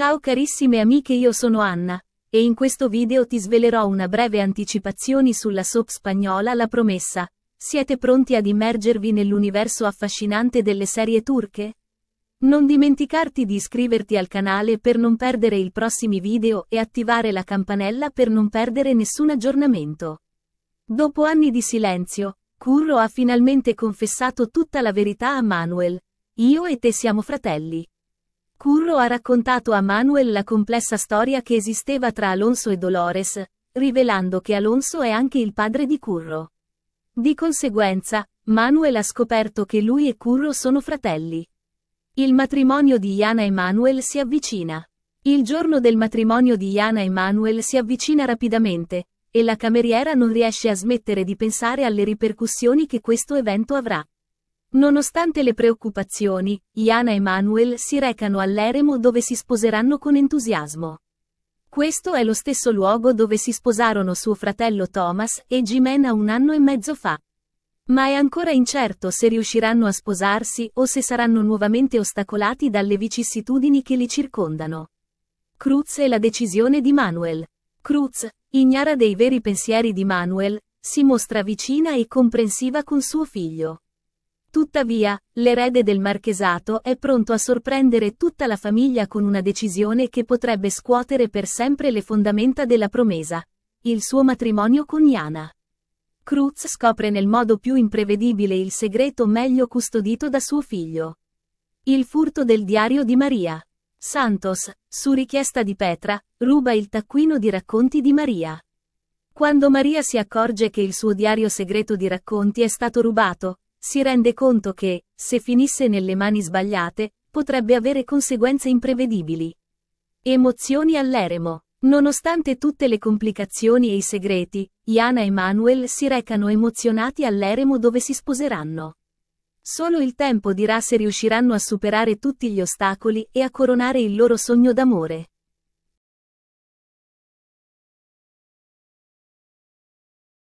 Ciao carissime amiche io sono Anna, e in questo video ti svelerò una breve anticipazione sulla soap spagnola La Promessa. Siete pronti ad immergervi nell'universo affascinante delle serie turche? Non dimenticarti di iscriverti al canale per non perdere i prossimi video e attivare la campanella per non perdere nessun aggiornamento. Dopo anni di silenzio, Curro ha finalmente confessato tutta la verità a Manuel. Io e te siamo fratelli. Curro ha raccontato a Manuel la complessa storia che esisteva tra Alonso e Dolores, rivelando che Alonso è anche il padre di Curro. Di conseguenza, Manuel ha scoperto che lui e Curro sono fratelli. Il matrimonio di Iana e Manuel si avvicina. Il giorno del matrimonio di Iana e Manuel si avvicina rapidamente, e la cameriera non riesce a smettere di pensare alle ripercussioni che questo evento avrà. Nonostante le preoccupazioni, Iana e Manuel si recano all'Eremo dove si sposeranno con entusiasmo. Questo è lo stesso luogo dove si sposarono suo fratello Thomas e Jimena un anno e mezzo fa. Ma è ancora incerto se riusciranno a sposarsi o se saranno nuovamente ostacolati dalle vicissitudini che li circondano. Cruz e la decisione di Manuel. Cruz, ignara dei veri pensieri di Manuel, si mostra vicina e comprensiva con suo figlio. Tuttavia, l'erede del marchesato è pronto a sorprendere tutta la famiglia con una decisione che potrebbe scuotere per sempre le fondamenta della promesa. Il suo matrimonio con Iana. Cruz scopre nel modo più imprevedibile il segreto meglio custodito da suo figlio. Il furto del diario di Maria. Santos, su richiesta di Petra, ruba il taccuino di racconti di Maria. Quando Maria si accorge che il suo diario segreto di racconti è stato rubato, si rende conto che, se finisse nelle mani sbagliate, potrebbe avere conseguenze imprevedibili. Emozioni all'eremo. Nonostante tutte le complicazioni e i segreti, Iana e Manuel si recano emozionati all'eremo dove si sposeranno. Solo il tempo dirà se riusciranno a superare tutti gli ostacoli e a coronare il loro sogno d'amore.